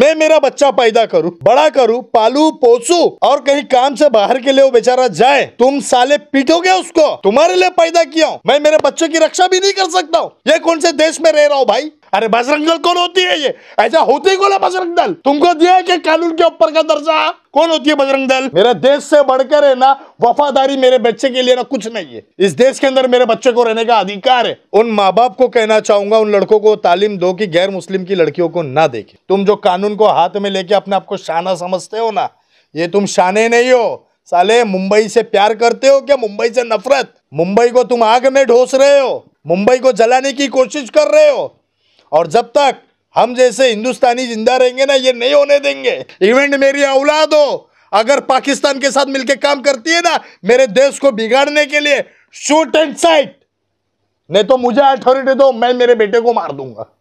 मैं मेरा बच्चा पैदा करूं बड़ा करूं पालू पोसू और कहीं काम से बाहर के लिए वो बेचारा जाए तुम साले पीटोगे उसको तुम्हारे लिए पैदा किया हूं मैं मेरे बच्चों की रक्षा भी नहीं कर सकता हूं ये कौन से देश में रह रहा हूं भाई अरे बजरंग दल कौन होती है ये ऐसा होती ही कौन है बजरंग दल तुमको दिया है कि कानून के ऊपर का दर्जा कौन होती है बजरंग दल मेरे देश से बढ़कर है ना वफादारी मेरे बच्चे के लिए ना कुछ नहीं है इस देश के अंदर मेरे बच्चे को रहने का अधिकार है उन माँ बाप को कहना चाहूंगा उन लड़कों को तालीम दो कि गैर मुस्लिम की लड़कियों को ना देखे तुम जो कानून को हाथ में लेके अपने आप को शाना समझते हो ना ये तुम शाने नहीं हो साले मुंबई से प्यार करते हो क्या मुंबई से नफरत मुंबई को तुम आग में ढोस रहे हो मुंबई को जलाने की कोशिश कर रहे हो और जब तक हम जैसे हिंदुस्तानी जिंदा रहेंगे ना ये नहीं होने देंगे इवेंट मेरी औलाद हो अगर पाकिस्तान के साथ मिलकर काम करती है ना मेरे देश को बिगाड़ने के लिए शूट एंड साइट नहीं तो मुझे अथॉरिटी दो मैं मेरे बेटे को मार दूंगा